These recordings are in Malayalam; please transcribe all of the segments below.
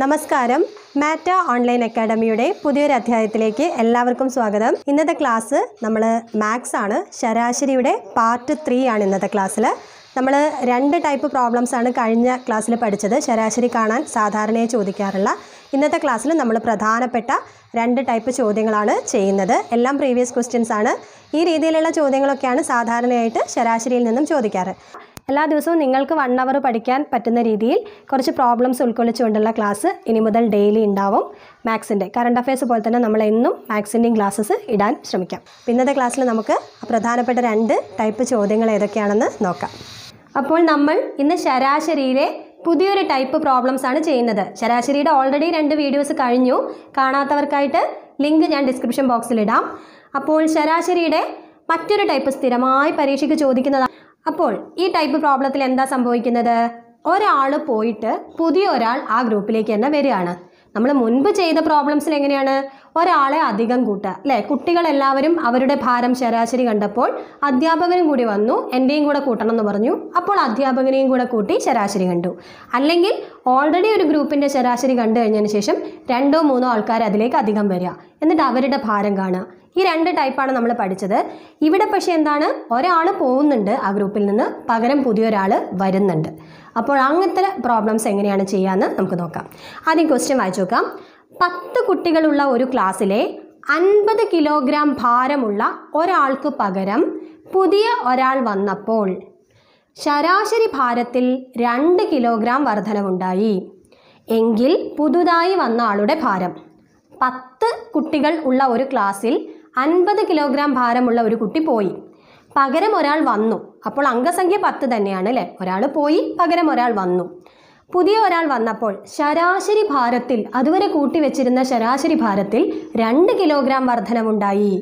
നമസ്കാരം മാറ്റ ഓൺലൈൻ അക്കാഡമിയുടെ പുതിയൊരു അധ്യായത്തിലേക്ക് എല്ലാവർക്കും സ്വാഗതം ഇന്നത്തെ ക്ലാസ് നമ്മൾ മാത്സ് ആണ് ശരാശരിയുടെ പാർട്ട് ത്രീ ആണ് ഇന്നത്തെ ക്ലാസ്സിൽ നമ്മൾ രണ്ട് ടൈപ്പ് പ്രോബ്ലംസ് ആണ് കഴിഞ്ഞ ക്ലാസ്സിൽ പഠിച്ചത് ശരാശരി കാണാൻ സാധാരണയായി ചോദിക്കാറുള്ള ഇന്നത്തെ ക്ലാസ്സിൽ നമ്മൾ പ്രധാനപ്പെട്ട രണ്ട് ടൈപ്പ് ചോദ്യങ്ങളാണ് ചെയ്യുന്നത് എല്ലാം പ്രീവിയസ് ക്വസ്റ്റ്യൻസ് ആണ് ഈ രീതിയിലുള്ള ചോദ്യങ്ങളൊക്കെയാണ് സാധാരണയായിട്ട് ശരാശരിയിൽ നിന്നും ചോദിക്കാറ് എല്ലാ ദിവസവും നിങ്ങൾക്ക് വൺ അവർ പഠിക്കാൻ പറ്റുന്ന രീതിയിൽ കുറച്ച് പ്രോബ്ലംസ് ഉൾക്കൊള്ളിച്ചുകൊണ്ടുള്ള ക്ലാസ് ഇനി മുതൽ ഡെയിലി ഉണ്ടാവും മാത്സിൻ്റെ കറണ്ട് അഫയേഴ്സ് പോലെ തന്നെ നമ്മൾ എന്നും മാത്സിൻ്റെയും ക്ലാസ്സസ് ഇടാൻ ശ്രമിക്കാം ഇന്നത്തെ ക്ലാസ്സിൽ നമുക്ക് പ്രധാനപ്പെട്ട രണ്ട് ടൈപ്പ് ചോദ്യങ്ങൾ ഏതൊക്കെയാണെന്ന് നോക്കാം അപ്പോൾ നമ്മൾ ഇന്ന് ശരാശരിയിലെ പുതിയൊരു ടൈപ്പ് പ്രോബ്ലംസ് ആണ് ചെയ്യുന്നത് ശരാശരിയുടെ ഓൾറെഡി രണ്ട് വീഡിയോസ് കഴിഞ്ഞു കാണാത്തവർക്കായിട്ട് ലിങ്ക് ഞാൻ ഡിസ്ക്രിപ്ഷൻ ബോക്സിൽ ഇടാം അപ്പോൾ ശരാശരിയുടെ മറ്റൊരു ടൈപ്പ് സ്ഥിരമായി പരീക്ഷയ്ക്ക് ചോദിക്കുന്നതാണ് അപ്പോൾ ഈ ടൈപ്പ് പ്രോബ്ലത്തിൽ എന്താ സംഭവിക്കുന്നത് ഒരാൾ പോയിട്ട് പുതിയ ഒരാൾ ആ ഗ്രൂപ്പിലേക്ക് തന്നെ വരികയാണ് നമ്മൾ മുൻപ് ചെയ്ത പ്രോബ്ലംസിൽ എങ്ങനെയാണ് ഒരാളെ അധികം കൂട്ടുക അല്ലേ കുട്ടികളെല്ലാവരും അവരുടെ ഭാരം ശരാശരി കണ്ടപ്പോൾ അധ്യാപകനും കൂടി വന്നു എൻ്റെയും കൂടെ കൂട്ടണം എന്ന് പറഞ്ഞു അപ്പോൾ അധ്യാപകനെയും കൂടെ കൂട്ടി ശരാശരി കണ്ടു അല്ലെങ്കിൽ ഓൾറെഡി ഒരു ഗ്രൂപ്പിൻ്റെ ശരാശരി കണ്ടു കഴിഞ്ഞതിന് ശേഷം രണ്ടോ മൂന്നോ ആൾക്കാർ അതിലേക്ക് അധികം വരിക എന്നിട്ട് അവരുടെ ഭാരം കാണുക ഈ രണ്ട് ടൈപ്പാണ് നമ്മൾ പഠിച്ചത് ഇവിടെ പക്ഷേ എന്താണ് ഒരാൾ പോകുന്നുണ്ട് ആ ഗ്രൂപ്പിൽ നിന്ന് പകരം പുതിയൊരാൾ വരുന്നുണ്ട് അപ്പോൾ അങ്ങനത്തെ പ്രോബ്ലംസ് എങ്ങനെയാണ് ചെയ്യാമെന്ന് നമുക്ക് നോക്കാം ആദ്യം ക്വസ്റ്റ്യൻ വായിച്ചു നോക്കാം പത്ത് കുട്ടികളുള്ള ഒരു ക്ലാസ്സിലെ അൻപത് കിലോഗ്രാം ഭാരമുള്ള ഒരാൾക്ക് പകരം പുതിയ ഒരാൾ വന്നപ്പോൾ ശരാശരി ഭാരത്തിൽ രണ്ട് കിലോഗ്രാം വർധനവുണ്ടായി എങ്കിൽ പുതുതായി വന്ന ആളുടെ ഭാരം പത്ത് കുട്ടികൾ ഉള്ള ഒരു ക്ലാസ്സിൽ അൻപത് കിലോഗ്രാം ഭാരമുള്ള ഒരു കുട്ടി പോയി പകരം ഒരാൾ വന്നു അപ്പോൾ അംഗസംഖ്യ പത്ത് തന്നെയാണ് അല്ലേ ഒരാൾ പോയി പകരം ഒരാൾ വന്നു പുതിയ ഒരാൾ വന്നപ്പോൾ ശരാശരി ഭാരത്തിൽ അതുവരെ കൂട്ടിവെച്ചിരുന്ന ശരാശരി ഭാരത്തിൽ രണ്ട് കിലോഗ്രാം വർധനവുണ്ടായി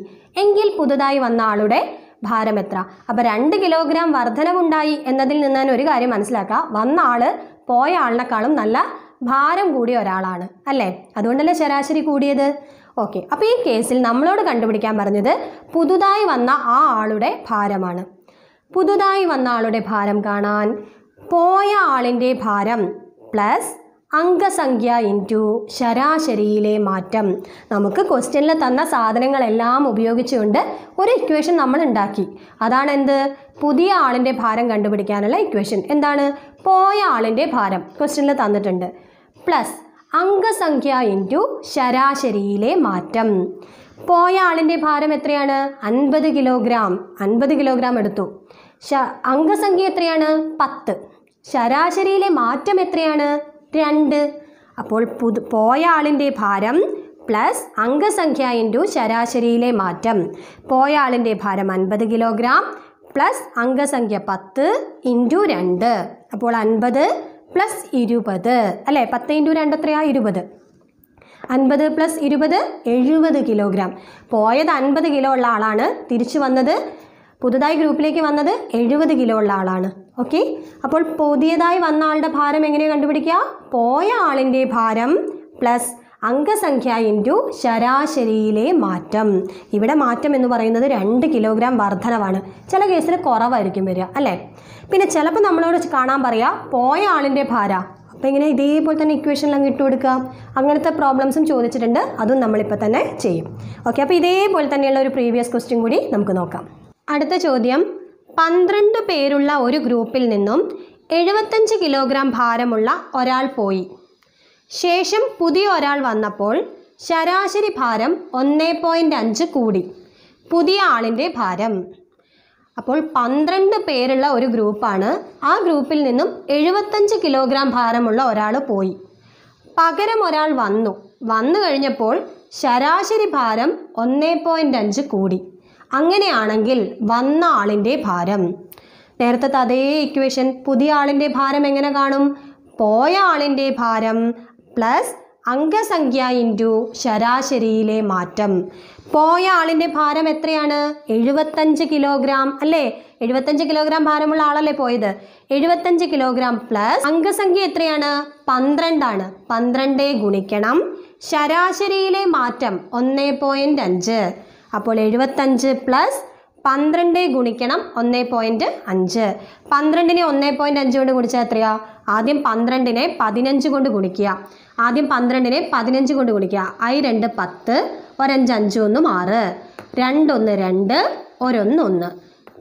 എങ്കിൽ പുതുതായി വന്ന ആളുടെ ഭാരം എത്ര അപ്പോൾ രണ്ട് കിലോഗ്രാം വർധനവുണ്ടായി എന്നതിൽ നിന്ന് തന്നെ ഒരു കാര്യം മനസ്സിലാക്കുക വന്ന ആൾ പോയ ആളിനേക്കാളും നല്ല ഭാരം കൂടിയ ഒരാളാണ് അല്ലേ അതുകൊണ്ടല്ലേ ശരാശരി കൂടിയത് ഓക്കെ അപ്പോൾ ഈ കേസിൽ നമ്മളോട് കണ്ടുപിടിക്കാൻ പറഞ്ഞത് പുതുതായി വന്ന ആ ആളുടെ ഭാരമാണ് പുതുതായി വന്ന ആളുടെ ഭാരം കാണാൻ പോയ ആളിൻ്റെ ഭാരം പ്ലസ് അംഗസംഖ്യ ഇൻറ്റു ശരാശരിയിലെ മാറ്റം നമുക്ക് ക്വസ്റ്റ്യനിൽ തന്ന സാധനങ്ങളെല്ലാം ഉപയോഗിച്ചുകൊണ്ട് ഒരു ഇക്വേഷൻ നമ്മൾ ഉണ്ടാക്കി അതാണ് എന്ത് പുതിയ ആളിൻ്റെ ഭാരം കണ്ടുപിടിക്കാനുള്ള ഇക്വേഷൻ എന്താണ് പോയ ആളിൻ്റെ ഭാരം ക്വസ്റ്റ്യനിൽ തന്നിട്ടുണ്ട് പ്ലസ് അംഗസംഖ്യ ഇൻറ്റു ശരാശരിയിലെ മാറ്റം പോയ ആളിൻ്റെ ഭാരം എത്രയാണ് അൻപത് കിലോഗ്രാം അൻപത് കിലോഗ്രാം എടുത്തു ശ അംഗസംഖ്യ എത്രയാണ് പത്ത് ശരാശരിയിലെ മാറ്റം എത്രയാണ് രണ്ട് അപ്പോൾ പുതു പോയ ആളിൻ്റെ ഭാരം പ്ലസ് അംഗസംഖ്യ ഇൻറ്റു ശരാശരിയിലെ മാറ്റം പോയ ആളിൻ്റെ ഭാരം അൻപത് കിലോഗ്രാം പ്ലസ് അംഗസംഖ്യ പത്ത് ഇൻറ്റു രണ്ട് അപ്പോൾ അൻപത് പ്ലസ് ഇരുപത് അല്ലേ പത്ത് ഇൻറ്റു രണ്ട് എത്രയാ ഇരുപത് അൻപത് പ്ലസ് ഇരുപത് എഴുപത് കിലോഗ്രാം പോയത് അൻപത് കിലോ ഉള്ള ആളാണ് തിരിച്ചു വന്നത് പുതുതായി ഗ്രൂപ്പിലേക്ക് വന്നത് എഴുപത് കിലോ ഉള്ള ആളാണ് ഓക്കെ അപ്പോൾ പുതിയതായി വന്ന ആളുടെ ഭാരം എങ്ങനെയാണ് കണ്ടുപിടിക്കുക പോയ ആളിൻ്റെ ഭാരം പ്ലസ് അംഗസംഖ്യ ഇൻറ്റു ശരാശരിയിലെ മാറ്റം ഇവിടെ മാറ്റം എന്ന് പറയുന്നത് രണ്ട് കിലോഗ്രാം വർധനവാണ് ചില കേസിൽ കുറവായിരിക്കും വരിക അല്ലേ പിന്നെ ചിലപ്പോൾ നമ്മളോട് കാണാൻ പറയാം പോയ ആളിൻ്റെ ഭാര അപ്പോൾ ഇങ്ങനെ ഇതേപോലെ തന്നെ ഇക്വേഷനിൽ അങ്ങ് ഇട്ട് കൊടുക്കുക അങ്ങനത്തെ പ്രോബ്ലംസും ചോദിച്ചിട്ടുണ്ട് അതും നമ്മളിപ്പോൾ തന്നെ ചെയ്യും ഓക്കെ അപ്പോൾ ഇതേപോലെ തന്നെയുള്ള ഒരു പ്രീവിയസ് ക്വസ്റ്റ്യൻ കൂടി നമുക്ക് നോക്കാം അടുത്ത ചോദ്യം പന്ത്രണ്ട് പേരുള്ള ഒരു ഗ്രൂപ്പിൽ നിന്നും എഴുപത്തഞ്ച് കിലോഗ്രാം ഭാരമുള്ള ഒരാൾ പോയി ശേഷം പുതിയ ഒരാൾ വന്നപ്പോൾ ശരാശരി ഭാരം ഒന്നേ പോയിൻ്റ് അഞ്ച് കൂടി പുതിയ ആളിൻ്റെ ഭാരം അപ്പോൾ പന്ത്രണ്ട് പേരുള്ള ഒരു ഗ്രൂപ്പാണ് ആ ഗ്രൂപ്പിൽ നിന്നും എഴുപത്തഞ്ച് കിലോഗ്രാം ഭാരമുള്ള ഒരാൾ പോയി പകരം ഒരാൾ വന്നു വന്നു കഴിഞ്ഞപ്പോൾ ശരാശരി ഭാരം ഒന്നേ പോയിൻ്റ് അഞ്ച് കൂടി അങ്ങനെയാണെങ്കിൽ വന്ന ആളിൻ്റെ ഭാരം നേരത്തെ അതേ ഇക്വേഷൻ പുതിയ ആളിൻ്റെ ഭാരം എങ്ങനെ കാണും പോയ ആളിൻ്റെ ഭാരം പ്ലസ് അംഗസംഖ്യ ഇൻറ്റു ശരാശരിയിലെ മാറ്റം പോയ ആളിൻ്റെ ഭാരം എത്രയാണ് എഴുപത്തഞ്ച് കിലോഗ്രാം അല്ലേ എഴുപത്തഞ്ച് കിലോഗ്രാം ഭാരമുള്ള ആളല്ലേ പോയത് എഴുപത്തഞ്ച് കിലോഗ്രാം പ്ലസ് അംഗസംഖ്യ എത്രയാണ് പന്ത്രണ്ടാണ് പന്ത്രണ്ട് ഗുണിക്കണം ശരാശരിയിലെ മാറ്റം ഒന്ന് പോയിൻ്റ് അഞ്ച് അപ്പോൾ എഴുപത്തഞ്ച് പ്ലസ് പന്ത്രണ്ട് ഗുണിക്കണം ഒന്ന് പോയിൻറ്റ് അഞ്ച് പന്ത്രണ്ടിനെ ഒന്ന് പോയിൻറ്റ് അഞ്ച് കൊണ്ട് ഗുണിച്ചാൽ എത്രയാ ആദ്യം പന്ത്രണ്ടിനെ പതിനഞ്ച് കൊണ്ട് ഗുണിക്കുക ആദ്യം പന്ത്രണ്ടിനെ പതിനഞ്ച് കൊണ്ട് ഗുണിക്കുക ഐ രണ്ട് പത്ത് ഒരഞ്ച് അഞ്ച് ഒന്ന് ആറ് രണ്ടൊന്ന് രണ്ട് ഒരൊന്ന് ഒന്ന്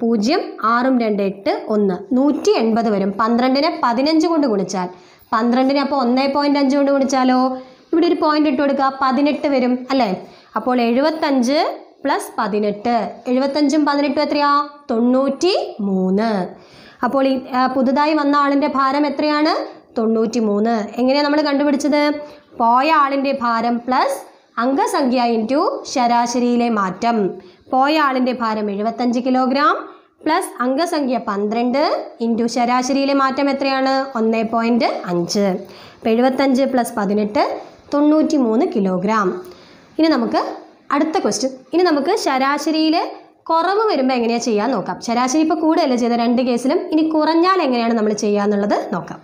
പൂജ്യം ആറും രണ്ട് എട്ട് ഒന്ന് നൂറ്റി എൺപത് വരും പന്ത്രണ്ടിനെ പതിനഞ്ച് കൊണ്ട് ഗുണിച്ചാൽ പന്ത്രണ്ടിനെ അപ്പോൾ ഒന്ന് പോയിൻറ്റ് അഞ്ച് കൊണ്ട് ഗുണിച്ചാലോ ഇവിടെ ഒരു പോയിൻ്റ് ഇട്ട് കൊടുക്കുക പതിനെട്ട് വരും അല്ലേ അപ്പോൾ എഴുപത്തഞ്ച് പ്ലസ് പതിനെട്ട് എഴുപത്തഞ്ചും പതിനെട്ടും എത്രയാ തൊണ്ണൂറ്റി മൂന്ന് അപ്പോൾ ഈ പുതുതായി വന്ന ആളിൻ്റെ ഭാരം എത്രയാണ് തൊണ്ണൂറ്റി മൂന്ന് എങ്ങനെയാണ് നമ്മൾ കണ്ടുപിടിച്ചത് പോയ ആളിൻ്റെ ഭാരം പ്ലസ് അംഗസംഖ്യ ഇൻറ്റു ശരാശരിയിലെ മാറ്റം പോയ ആളിൻ്റെ ഭാരം എഴുപത്തഞ്ച് കിലോഗ്രാം പ്ലസ് അംഗസംഖ്യ പന്ത്രണ്ട് ഇൻറ്റു ശരാശരിയിലെ മാറ്റം എത്രയാണ് ഒന്ന് പോയിൻറ്റ് അഞ്ച് അപ്പോൾ എഴുപത്തഞ്ച് പ്ലസ് പതിനെട്ട് തൊണ്ണൂറ്റി മൂന്ന് കിലോഗ്രാം ഇനി നമുക്ക് അടുത്ത ക്വസ്റ്റ്യൻ ഇനി നമുക്ക് ശരാശരിയിൽ കുറവ് വരുമ്പോൾ എങ്ങനെയാണ് ചെയ്യാൻ നോക്കാം ശരാശരി ഇപ്പോൾ കൂടുതലല്ലേ ചെയ്ത രണ്ട് കേസിലും ഇനി കുറഞ്ഞാൽ എങ്ങനെയാണ് നമ്മൾ ചെയ്യുക എന്നുള്ളത് നോക്കാം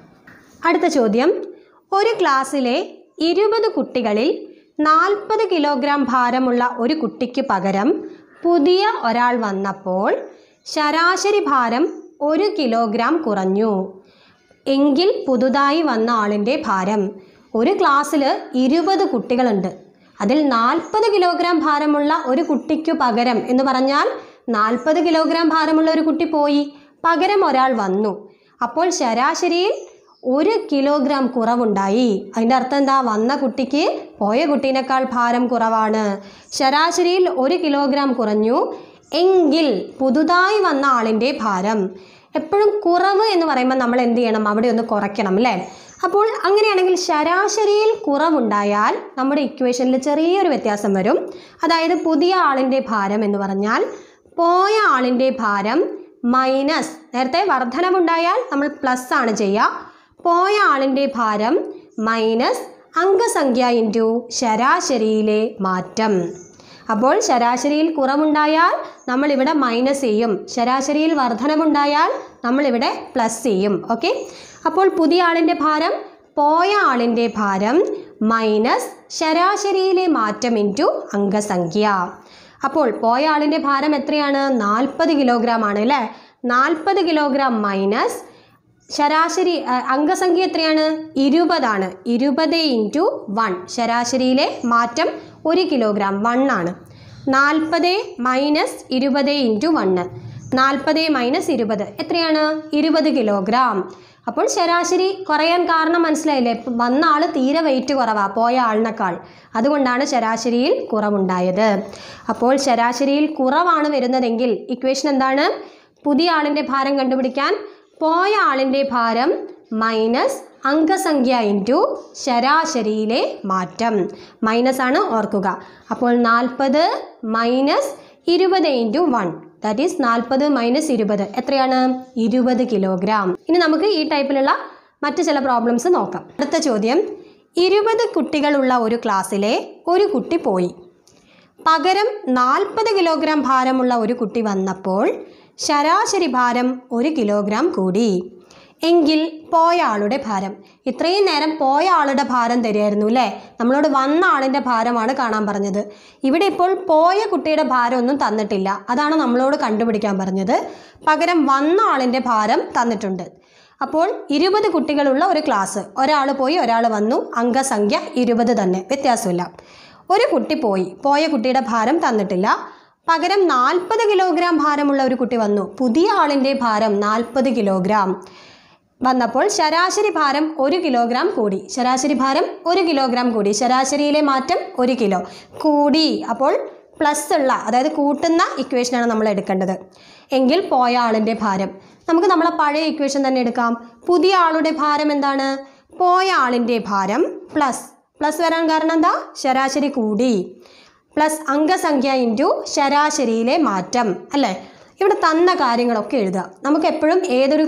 അടുത്ത ചോദ്യം ഒരു ക്ലാസ്സിലെ ഇരുപത് കുട്ടികളിൽ നാൽപ്പത് കിലോഗ്രാം ഭാരമുള്ള ഒരു കുട്ടിക്ക് പകരം പുതിയ ഒരാൾ വന്നപ്പോൾ ശരാശരി ഭാരം ഒരു കിലോഗ്രാം കുറഞ്ഞു എങ്കിൽ പുതുതായി വന്ന ആളിൻ്റെ ഭാരം ഒരു ക്ലാസ്സിൽ ഇരുപത് കുട്ടികളുണ്ട് അതിൽ നാൽപ്പത് കിലോഗ്രാം ഭാരമുള്ള ഒരു കുട്ടിക്കു പകരം എന്ന് പറഞ്ഞാൽ നാൽപ്പത് കിലോഗ്രാം ഭാരമുള്ള ഒരു കുട്ടി പോയി പകരം ഒരാൾ വന്നു അപ്പോൾ ശരാശരിയിൽ ഒരു കിലോഗ്രാം കുറവുണ്ടായി അതിൻ്റെ അർത്ഥം എന്താ വന്ന കുട്ടിക്ക് പോയ കുട്ടീനേക്കാൾ ഭാരം കുറവാണ് ശരാശരിയിൽ ഒരു കിലോഗ്രാം കുറഞ്ഞു എങ്കിൽ പുതുതായി വന്ന ആളിൻ്റെ ഭാരം എപ്പോഴും കുറവ് എന്ന് പറയുമ്പോൾ നമ്മൾ എന്ത് ചെയ്യണം അവിടെ ഒന്ന് കുറയ്ക്കണം അല്ലേ അപ്പോൾ അങ്ങനെയാണെങ്കിൽ ശരാശരിയിൽ കുറവുണ്ടായാൽ നമ്മുടെ ഇക്വേഷനിൽ ചെറിയൊരു വ്യത്യാസം വരും അതായത് പുതിയ ആളിൻ്റെ ഭാരം എന്ന് പറഞ്ഞാൽ പോയ ആളിൻ്റെ ഭാരം മൈനസ് നേരത്തെ വർധനവുണ്ടായാൽ നമ്മൾ പ്ലസ് ആണ് ചെയ്യുക പോയ ആളിൻ്റെ ഭാരം മൈനസ് അംഗസംഖ്യ ഇൻറ്റു ശരാശരിയിലെ മാറ്റം അപ്പോൾ ശരാശരിയിൽ കുറവുണ്ടായാൽ നമ്മളിവിടെ മൈനസ് ചെയ്യും ശരാശരിയിൽ വർധനമുണ്ടായാൽ നമ്മളിവിടെ പ്ലസ് ചെയ്യും ഓക്കെ അപ്പോൾ പുതിയ ആളിൻ്റെ ഭാരം പോയ ആളിൻ്റെ ഭാരം മൈനസ് ശരാശരിയിലെ മാറ്റം ഇൻറ്റു അംഗസംഖ്യ അപ്പോൾ പോയ ആളിൻ്റെ ഭാരം എത്രയാണ് നാൽപ്പത് കിലോഗ്രാം ആണ് അല്ലേ നാൽപ്പത് കിലോഗ്രാം മൈനസ് ശരാശരി അംഗസംഖ്യ എത്രയാണ് ഇരുപതാണ് ഇരുപത് ഇൻറ്റു വൺ ശരാശരിയിലെ മാറ്റം ഒരു കിലോഗ്രാം വണ്ണാണ് ആണ് നാൽപ്പത് മൈനസ് ഇരുപത് ഇൻറ്റു വണ്ണ് നാൽപ്പത് മൈനസ് ഇരുപത് എത്രയാണ് ഇരുപത് കിലോഗ്രാം അപ്പോൾ ശരാശരി കുറയാൻ കാരണം മനസ്സിലായില്ലേ വന്ന ആൾ തീരെ വെയിറ്റ് കുറവാണ് പോയ ആളിനേക്കാൾ അതുകൊണ്ടാണ് ശരാശരിയിൽ കുറവുണ്ടായത് അപ്പോൾ ശരാശരിയിൽ കുറവാണ് വരുന്നതെങ്കിൽ ഇക്വേഷൻ എന്താണ് പുതിയ ആളിൻ്റെ ഭാരം കണ്ടുപിടിക്കാൻ പോയ ആളിൻ്റെ ഭാരം മൈനസ് അംഗസംഖ്യ ഇൻറ്റു ശരാശരിയിലെ മാറ്റം മൈനസ് ആണ് ഓർക്കുക അപ്പോൾ നാൽപ്പത് മൈനസ് ഇരുപത് ഇൻറ്റു വൺ ദാറ്റ് ഈസ് നാൽപ്പത് മൈനസ് ഇരുപത് എത്രയാണ് ഇരുപത് കിലോഗ്രാം ഇനി നമുക്ക് ഈ ടൈപ്പിലുള്ള മറ്റ് ചില പ്രോബ്ലംസ് നോക്കാം അടുത്ത ചോദ്യം ഇരുപത് കുട്ടികളുള്ള ഒരു ക്ലാസ്സിലെ ഒരു കുട്ടി പോയി പകരം നാൽപ്പത് കിലോഗ്രാം ഭാരമുള്ള ഒരു കുട്ടി വന്നപ്പോൾ ശരാശരി ഭാരം ഒരു കിലോഗ്രാം കൂടി എങ്കിൽ പോയ ആളുടെ ഭാരം ഇത്രയും നേരം പോയ ആളുടെ ഭാരം തരുമായിരുന്നു അല്ലേ നമ്മളോട് വന്ന ആളിൻ്റെ ഭാരമാണ് കാണാൻ പറഞ്ഞത് ഇവിടെ ഇപ്പോൾ പോയ കുട്ടിയുടെ ഭാരം ഒന്നും തന്നിട്ടില്ല അതാണ് നമ്മളോട് കണ്ടുപിടിക്കാൻ പറഞ്ഞത് പകരം വന്ന ആളിൻ്റെ ഭാരം തന്നിട്ടുണ്ട് അപ്പോൾ ഇരുപത് കുട്ടികളുള്ള ഒരു ക്ലാസ് ഒരാൾ പോയി ഒരാൾ വന്നു അംഗസംഖ്യ ഇരുപത് തന്നെ വ്യത്യാസമില്ല ഒരു കുട്ടി പോയി പോയ കുട്ടിയുടെ ഭാരം തന്നിട്ടില്ല പകരം നാൽപ്പത് കിലോഗ്രാം ഭാരമുള്ള ഒരു കുട്ടി വന്നു പുതിയ ആളിൻ്റെ ഭാരം നാൽപ്പത് കിലോഗ്രാം വന്നപ്പോൾ ശരാശരി ഭാരം ഒരു കിലോഗ്രാം കൂടി ശരാശരി ഭാരം ഒരു കിലോഗ്രാം കൂടി ശരാശരിയിലെ മാറ്റം ഒരു കിലോ കൂടി അപ്പോൾ പ്ലസ് ഉള്ള അതായത് കൂട്ടുന്ന ഇക്വേഷനാണ് നമ്മൾ എടുക്കേണ്ടത് എങ്കിൽ പോയ ആളിൻ്റെ ഭാരം നമുക്ക് നമ്മളെ പഴയ ഇക്വേഷൻ തന്നെ എടുക്കാം പുതിയ ആളുടെ ഭാരം എന്താണ് പോയ ആളിൻ്റെ ഭാരം പ്ലസ് പ്ലസ് വരാൻ കാരണം എന്താ ശരാശരി കൂടി പ്ലസ് അംഗസംഖ്യ ഇൻറ്റു ശരാശരിയിലെ മാറ്റം അല്ലേ ഇവിടെ തന്ന കാര്യങ്ങളൊക്കെ എഴുതുക നമുക്ക് എപ്പോഴും ഏതൊരു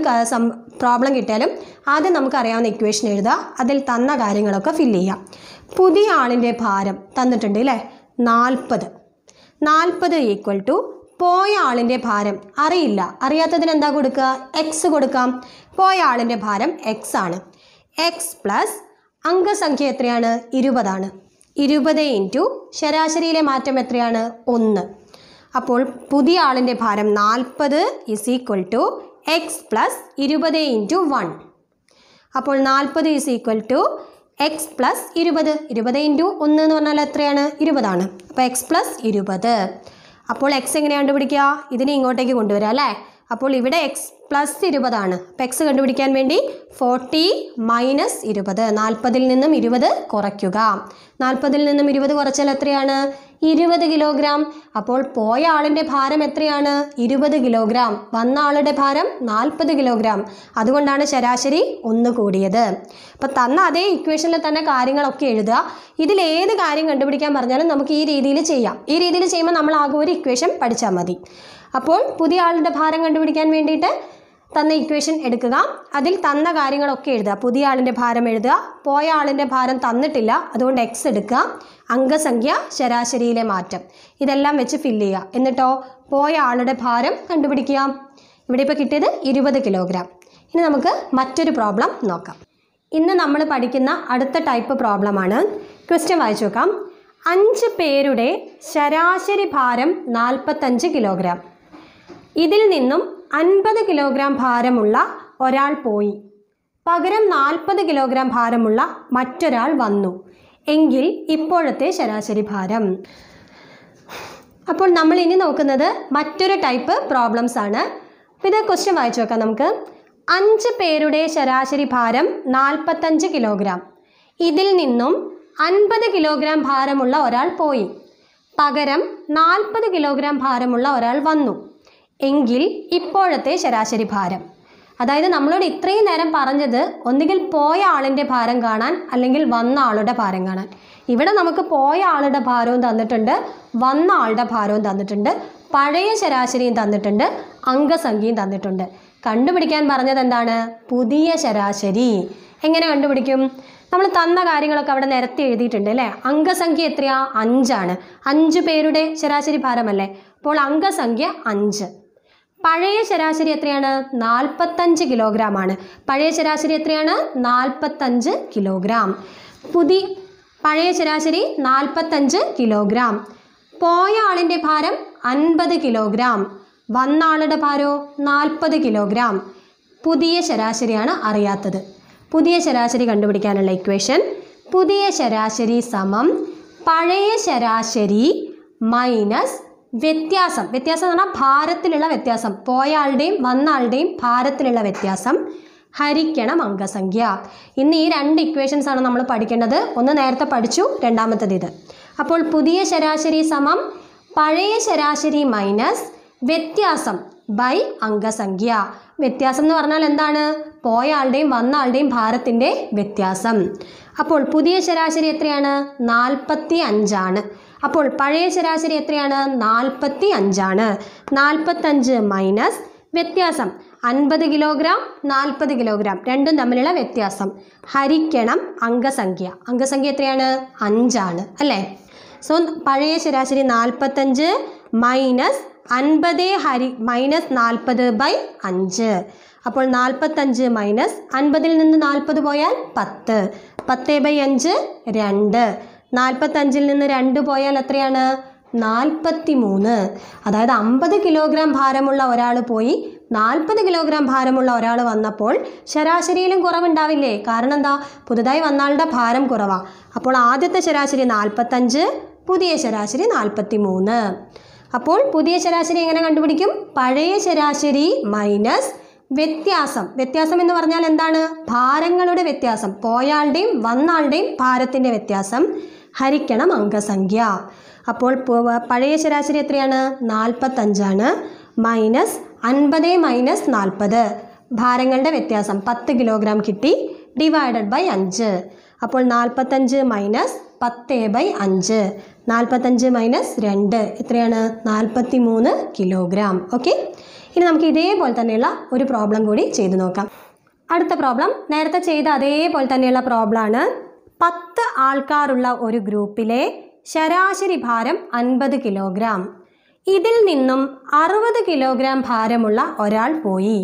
പ്രോബ്ലം കിട്ടിയാലും ആദ്യം നമുക്കറിയാവുന്ന ഇക്വേഷൻ എഴുതുക അതിൽ തന്ന കാര്യങ്ങളൊക്കെ ഫില്ല് ചെയ്യാം പുതിയ ആളിൻ്റെ ഭാരം തന്നിട്ടുണ്ട് അല്ലേ നാൽപ്പത് നാൽപ്പത് ഈക്വൽ ടു പോയ ആളിൻ്റെ ഭാരം അറിയില്ല അറിയാത്തതിന് എന്താ കൊടുക്കുക എക്സ് കൊടുക്കാം പോയ ആളിൻ്റെ ഭാരം എക്സ് ആണ് എക്സ് പ്ലസ് അംഗസംഖ്യ എത്രയാണ് ഇരുപതാണ് ഇരുപത് ഇൻറ്റു ശരാശരിയിലെ മാറ്റം എത്രയാണ് ഒന്ന് അപ്പോൾ പുതിയ ആളിൻ്റെ ഭാരം നാൽപ്പത് is equal to X plus ഇരുപത് ഇൻറ്റു വൺ അപ്പോൾ നാൽപ്പത് is equal to X plus ഇരുപത് ഇരുപത് ഇൻറ്റു ഒന്ന് എന്ന് പറഞ്ഞാൽ എത്രയാണ് ഇരുപതാണ് അപ്പോൾ എക്സ് പ്ലസ് ഇരുപത് അപ്പോൾ എക്സ് എങ്ങനെയാണ് കണ്ടുപിടിക്കുക ഇതിനെ ഇങ്ങോട്ടേക്ക് കൊണ്ടുവരാം അല്ലേ അപ്പോൾ ഇവിടെ എക്സ് പ്ലസ് ഇരുപതാണ് പെക്സ് കണ്ടുപിടിക്കാൻ വേണ്ടി ഫോർട്ടി മൈനസ് ഇരുപത് നാൽപ്പതിൽ നിന്നും ഇരുപത് കുറയ്ക്കുക നാൽപ്പതിൽ നിന്നും ഇരുപത് കുറച്ചാൽ എത്രയാണ് ഇരുപത് കിലോഗ്രാം അപ്പോൾ പോയ ആളിൻ്റെ ഭാരം എത്രയാണ് ഇരുപത് കിലോഗ്രാം വന്ന ആളുടെ ഭാരം നാൽപ്പത് കിലോഗ്രാം അതുകൊണ്ടാണ് ശരാശരി ഒന്ന് കൂടിയത് അപ്പം തന്ന അതേ ഇക്വേഷനിൽ തന്നെ കാര്യങ്ങളൊക്കെ എഴുതുക ഇതിൽ ഏത് കാര്യം കണ്ടുപിടിക്കാൻ പറഞ്ഞാലും നമുക്ക് ഈ രീതിയിൽ ചെയ്യാം ഈ രീതിയിൽ ചെയ്യുമ്പോൾ നമ്മൾ ആകെ ഒരു ഇക്വേഷൻ പഠിച്ചാൽ മതി അപ്പോൾ പുതിയ ആളുടെ ഭാരം കണ്ടുപിടിക്കാൻ വേണ്ടിയിട്ട് തന്ന ഇക്വേഷൻ എടുക്കുക അതിൽ തന്ന കാര്യങ്ങളൊക്കെ എഴുതുക പുതിയ ആളിൻ്റെ ഭാരം എഴുതുക പോയ ആളിൻ്റെ ഭാരം തന്നിട്ടില്ല അതുകൊണ്ട് എക്സ് എടുക്കുക അംഗസംഖ്യ ശരാശരിയിലെ മാറ്റം ഇതെല്ലാം വെച്ച് ഫില്ല് ചെയ്യുക എന്നിട്ടോ പോയ ആളുടെ ഭാരം കണ്ടുപിടിക്കുക ഇവിടെ ഇപ്പോൾ കിട്ടിയത് ഇരുപത് കിലോഗ്രാം ഇനി നമുക്ക് മറ്റൊരു പ്രോബ്ലം നോക്കാം ഇന്ന് നമ്മൾ പഠിക്കുന്ന അടുത്ത ടൈപ്പ് പ്രോബ്ലമാണ് ക്വസ്റ്റ്യൻ വായിച്ചു നോക്കാം അഞ്ച് പേരുടെ ശരാശരി ഭാരം നാൽപ്പത്തഞ്ച് കിലോഗ്രാം ഇതിൽ നിന്നും അൻപത് കിലോഗ്രാം ഭാരമുള്ള ഒരാൾ പോയി പകരം നാൽപ്പത് കിലോഗ്രാം ഭാരമുള്ള മറ്റൊരാൾ വന്നു എങ്കിൽ ഇപ്പോഴത്തെ ശരാശരി ഭാരം അപ്പോൾ നമ്മൾ ഇനി നോക്കുന്നത് മറ്റൊരു ടൈപ്പ് പ്രോബ്ലംസ് ആണ് ഇത് ക്വസ്റ്റ്യൻ വായിച്ചു നോക്കാം നമുക്ക് അഞ്ച് പേരുടെ ശരാശരി ഭാരം നാൽപ്പത്തഞ്ച് കിലോഗ്രാം ഇതിൽ നിന്നും അൻപത് കിലോഗ്രാം ഭാരമുള്ള ഒരാൾ പോയി പകരം നാൽപ്പത് കിലോഗ്രാം ഭാരമുള്ള ഒരാൾ വന്നു എങ്കിൽ ഇപ്പോഴത്തെ ശരാശരി ഭാരം അതായത് നമ്മളോട് ഇത്രയും നേരം പറഞ്ഞത് ഒന്നുകിൽ പോയ ആളിൻ്റെ ഭാരം കാണാൻ അല്ലെങ്കിൽ വന്ന ആളുടെ ഭാരം കാണാൻ ഇവിടെ നമുക്ക് പോയ ആളുടെ ഭാരവും തന്നിട്ടുണ്ട് വന്ന ആളുടെ ഭാരവും തന്നിട്ടുണ്ട് പഴയ ശരാശരിയും തന്നിട്ടുണ്ട് അംഗസംഖ്യയും തന്നിട്ടുണ്ട് കണ്ടുപിടിക്കാൻ പറഞ്ഞത് എന്താണ് പുതിയ ശരാശരി എങ്ങനെ കണ്ടുപിടിക്കും നമ്മൾ തന്ന കാര്യങ്ങളൊക്കെ അവിടെ നിരത്തി എഴുതിയിട്ടുണ്ട് അല്ലേ അംഗസംഖ്യ എത്രയാ അഞ്ചാണ് അഞ്ച് പേരുടെ ശരാശരി ഭാരമല്ലേ അപ്പോൾ അംഗസംഖ്യ അഞ്ച് പഴയ ശരാശരി എത്രയാണ് നാൽപ്പത്തഞ്ച് കിലോഗ്രാം ആണ് പഴയ ശരാശരി എത്രയാണ് നാൽപ്പത്തഞ്ച് കിലോഗ്രാം പുതിയ പഴയ ശരാശരി നാൽപ്പത്തഞ്ച് കിലോഗ്രാം പോയ ആളിൻ്റെ ഭാരം അൻപത് കിലോഗ്രാം വന്ന ആളുടെ ഭാരോ നാൽപ്പത് കിലോഗ്രാം പുതിയ ശരാശരിയാണ് അറിയാത്തത് പുതിയ ശരാശരി കണ്ടുപിടിക്കാനുള്ള ഇക്വേഷൻ പുതിയ ശരാശരി സമം പഴയ ശരാശരി മൈനസ് വ്യത്യാസം വ്യത്യാസം എന്ന് പറഞ്ഞാൽ ഭാരത്തിലുള്ള വ്യത്യാസം പോയ ആളുടെയും വന്ന ആളുടെയും ഭാരത്തിലുള്ള വ്യത്യാസം ഹരിക്കണം അംഗസംഖ്യ ഇന്ന് ഈ രണ്ട് ഇക്വേഷൻസ് ആണ് നമ്മൾ പഠിക്കേണ്ടത് ഒന്ന് നേരത്തെ പഠിച്ചു രണ്ടാമത്തത് ഇത് അപ്പോൾ പുതിയ ശരാശരി സമം പഴയ ശരാശരി മൈനസ് വ്യത്യാസം ബൈ അംഗസംഖ്യ വ്യത്യാസം എന്ന് പറഞ്ഞാൽ എന്താണ് പോയ ആളുടെയും വന്ന ആളുടെയും ഭാരത്തിൻ്റെ വ്യത്യാസം അപ്പോൾ പുതിയ ശരാശരി എത്രയാണ് നാൽപ്പത്തി അഞ്ചാണ് അപ്പോൾ പഴയ ശരാശരി എത്രയാണ് നാൽപ്പത്തി അഞ്ചാണ് നാൽപ്പത്തഞ്ച് മൈനസ് വ്യത്യാസം അൻപത് കിലോഗ്രാം നാൽപ്പത് കിലോഗ്രാം രണ്ടും തമ്മിലുള്ള വ്യത്യാസം ഹരിക്കണം അംഗസംഖ്യ അംഗസംഖ്യ എത്രയാണ് അഞ്ചാണ് അല്ലേ സോ പഴയ ശരാശരി നാൽപ്പത്തഞ്ച് മൈനസ് അൻപത് ഹരി മൈനസ് നാൽപ്പത് ബൈ അഞ്ച് അപ്പോൾ നാൽപ്പത്തഞ്ച് മൈനസ് അൻപതിൽ നിന്ന് നാൽപ്പത് പോയാൽ പത്ത് പത്ത് ബൈ അഞ്ച് രണ്ട് നാൽപ്പത്തഞ്ചിൽ നിന്ന് രണ്ട് പോയാൽ എത്രയാണ് നാൽപ്പത്തി മൂന്ന് അതായത് അമ്പത് കിലോഗ്രാം ഭാരമുള്ള ഒരാൾ പോയി നാൽപ്പത് കിലോഗ്രാം ഭാരമുള്ള ഒരാൾ വന്നപ്പോൾ ശരാശരിയിലും കുറവുണ്ടാവില്ലേ കാരണം എന്താ പുതുതായി വന്നാളുടെ ഭാരം കുറവാ അപ്പോൾ ആദ്യത്തെ ശരാശരി നാൽപ്പത്തഞ്ച് പുതിയ ശരാശരി നാൽപ്പത്തി മൂന്ന് അപ്പോൾ പുതിയ ശരാശരി എങ്ങനെ കണ്ടുപിടിക്കും പഴയ ശരാശരി മൈനസ് വ്യത്യാസം വ്യത്യാസം എന്ന് പറഞ്ഞാൽ എന്താണ് ഭാരങ്ങളുടെ വ്യത്യാസം പോയാളുടെയും വന്നാളുടെയും ഭാരത്തിൻ്റെ വ്യത്യാസം ഹരിക്കണം അംഗസംഖ്യ അപ്പോൾ പഴയ ശരാശരി എത്രയാണ് നാൽപ്പത്തഞ്ചാണ് മൈനസ് അൻപത് മൈനസ് നാൽപ്പത് ഭാരങ്ങളുടെ വ്യത്യാസം പത്ത് കിലോഗ്രാം കിട്ടി ഡിവൈഡഡ് ബൈ അഞ്ച് അപ്പോൾ നാൽപ്പത്തഞ്ച് മൈനസ് പത്ത് ബൈ അഞ്ച് നാൽപ്പത്തഞ്ച് മൈനസ് രണ്ട് എത്രയാണ് നാൽപ്പത്തി മൂന്ന് കിലോഗ്രാം ഓക്കെ ഇനി നമുക്ക് ഇതേപോലെ തന്നെയുള്ള ഒരു പ്രോബ്ലം കൂടി ചെയ്തു നോക്കാം അടുത്ത പ്രോബ്ലം നേരത്തെ ചെയ്ത അതേപോലെ തന്നെയുള്ള പ്രോബ്ലമാണ് പത്ത് ആൾക്കാരുള്ള ഒരു ഗ്രൂപ്പിലെ ശരാശരി ഭാരം അൻപത് കിലോഗ്രാം ഇതിൽ നിന്നും അറുപത് കിലോഗ്രാം ഭാരമുള്ള ഒരാൾ പോയി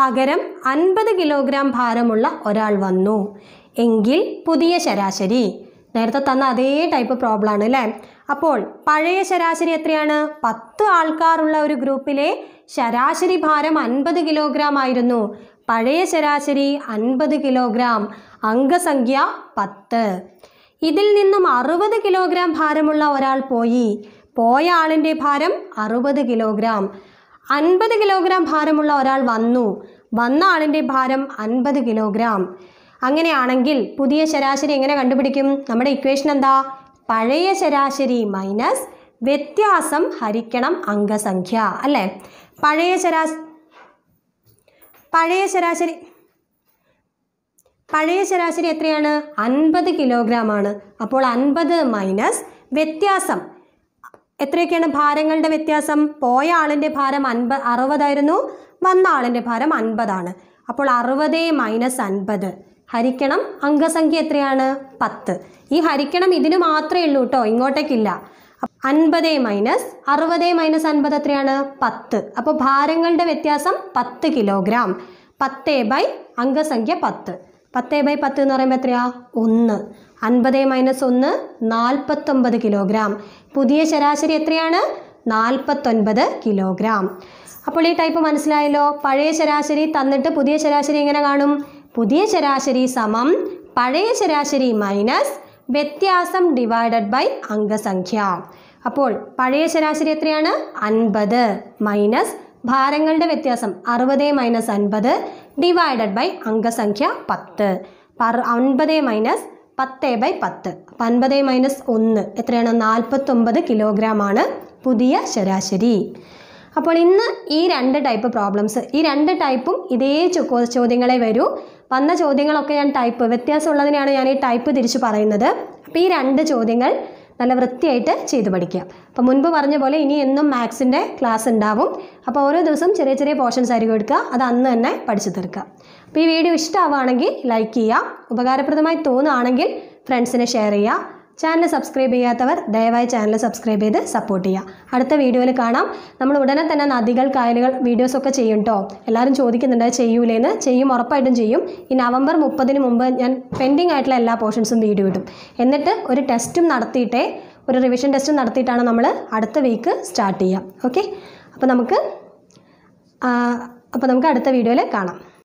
പകരം അൻപത് കിലോഗ്രാം ഭാരമുള്ള ഒരാൾ വന്നു എങ്കിൽ പുതിയ ശരാശരി നേരത്തെ തന്ന അതേ ടൈപ്പ് ആണ് അല്ലേ അപ്പോൾ പഴയ ശരാശരി എത്രയാണ് പത്ത് ആൾക്കാരുള്ള ഒരു ഗ്രൂപ്പിലെ ശരാശരി ഭാരം അൻപത് കിലോഗ്രാം ആയിരുന്നു പഴയ ശരാശരി അൻപത് കിലോഗ്രാം അംഗസംഖ്യ പത്ത് ഇതിൽ നിന്നും അറുപത് കിലോഗ്രാം ഭാരമുള്ള ഒരാൾ പോയി പോയ ആളിൻ്റെ ഭാരം അറുപത് കിലോഗ്രാം അൻപത് കിലോഗ്രാം ഭാരമുള്ള ഒരാൾ വന്നു വന്ന ആളിൻ്റെ ഭാരം അൻപത് കിലോഗ്രാം അങ്ങനെയാണെങ്കിൽ പുതിയ ശരാശരി എങ്ങനെ കണ്ടുപിടിക്കും നമ്മുടെ ഇക്വേഷൻ എന്താ പഴയ ശരാശരി മൈനസ് വ്യത്യാസം ഹരിക്കണം അംഗസംഖ്യ അല്ലേ പഴയ ശരാശരി പഴയ ശരാശരി പഴയ ശരാശരി എത്രയാണ് അൻപത് കിലോഗ്രാം ആണ് അപ്പോൾ അൻപത് മൈനസ് വ്യത്യാസം എത്രയൊക്കെയാണ് ഭാരങ്ങളുടെ വ്യത്യാസം പോയ ആളിൻ്റെ ഭാരം അൻപ അറുപതായിരുന്നു വന്ന ആളിൻ്റെ ഭാരം അൻപതാണ് അപ്പോൾ അറുപത് മൈനസ് അൻപത് ഹരിക്കണം അംഗസംഖ്യ എത്രയാണ് പത്ത് ഈ ഹരിക്കണം ഇതിന് മാത്രമേ ഉള്ളൂ കേട്ടോ ഇങ്ങോട്ടേക്കില്ല അൻപത് മൈനസ് അറുപത് മൈനസ് അൻപത് എത്രയാണ് പത്ത് അപ്പോൾ ഭാരങ്ങളുടെ വ്യത്യാസം പത്ത് കിലോഗ്രാം പത്ത് ബൈ അംഗസംഖ്യ പത്ത് പത്ത് ബൈ പത്ത് എന്ന് പറയുമ്പോൾ എത്രയാ ഒന്ന് അൻപത് മൈനസ് ഒന്ന് നാൽപ്പത്തൊമ്പത് കിലോഗ്രാം പുതിയ ശരാശരി എത്രയാണ് നാൽപ്പത്തൊൻപത് കിലോഗ്രാം അപ്പോൾ ഈ ടൈപ്പ് മനസ്സിലായല്ലോ പഴയ ശരാശരി തന്നിട്ട് പുതിയ ശരാശരി എങ്ങനെ കാണും പുതിയ ശരാശരി സമം പഴയ ശരാശരി മൈനസ് വ്യത്യാസം ഡിവൈഡഡ് ബൈ അംഗസംഖ്യ അപ്പോൾ പഴയ ശരാശരി എത്രയാണ് അൻപത് മൈനസ് ഭാരങ്ങളുടെ വ്യത്യാസം അറുപത് മൈനസ് അൻപത് ഡിവൈഡഡ് ബൈ അംഗസംഖ്യ പത്ത് അൻപത് മൈനസ് പത്ത് ബൈ പത്ത് അപ്പം അൻപത് മൈനസ് ഒന്ന് എത്രയാണ് നാൽപ്പത്തൊമ്പത് കിലോഗ്രാം ആണ് പുതിയ ശരാശരി അപ്പോൾ ഇന്ന് ഈ രണ്ട് ടൈപ്പ് പ്രോബ്ലംസ് ഈ രണ്ട് ടൈപ്പും ഇതേ ചോദ്യങ്ങളെ വരൂ വന്ന ചോദ്യങ്ങളൊക്കെ ഞാൻ ടൈപ്പ് വ്യത്യാസമുള്ളതിനെയാണ് ഞാൻ ഈ ടൈപ്പ് തിരിച്ചു പറയുന്നത് അപ്പോൾ ഈ രണ്ട് ചോദ്യങ്ങൾ നല്ല വൃത്തിയായിട്ട് ചെയ്തു പഠിക്കുക അപ്പോൾ മുൻപ് പറഞ്ഞ പോലെ ഇനി എന്നും മാത്സിൻ്റെ ക്ലാസ് ഉണ്ടാവും അപ്പോൾ ഓരോ ദിവസം ചെറിയ ചെറിയ പോർഷൻസ് ആയിരിക്കും എടുക്കുക അത് അന്ന് തന്നെ പഠിച്ചു തീർക്കുക അപ്പോൾ ഈ വീഡിയോ ഇഷ്ടമാവുകയാണെങ്കിൽ ലൈക്ക് ചെയ്യുക ഉപകാരപ്രദമായി തോന്നുകയാണെങ്കിൽ ഫ്രണ്ട്സിനെ ഷെയർ ചെയ്യുക ചാനൽ സബ്സ്ക്രൈബ് ചെയ്യാത്തവർ ദയവായി ചാനൽ സബ്സ്ക്രൈബ് ചെയ്ത് സപ്പോർട്ട് ചെയ്യുക അടുത്ത വീഡിയോയിൽ കാണാം നമ്മൾ ഉടനെ തന്നെ നദികൾ കായലുകൾ വീഡിയോസൊക്കെ ചെയ്യും കേട്ടോ എല്ലാവരും ചോദിക്കുന്നുണ്ട് ചെയ്യൂലേന്ന് ചെയ്യും ഉറപ്പായിട്ടും ചെയ്യും ഈ നവംബർ മുപ്പതിന് മുമ്പ് ഞാൻ പെൻഡിങ് ആയിട്ടുള്ള എല്ലാ പോർഷൻസും വീഡിയോ ഇടും എന്നിട്ട് ഒരു ടെസ്റ്റും നടത്തിയിട്ടേ ഒരു റിവിഷൻ ടെസ്റ്റും നടത്തിയിട്ടാണ് നമ്മൾ അടുത്ത വീക്ക് സ്റ്റാർട്ട് ചെയ്യുക ഓക്കെ അപ്പോൾ നമുക്ക് അപ്പോൾ നമുക്ക് അടുത്ത വീഡിയോയിൽ കാണാം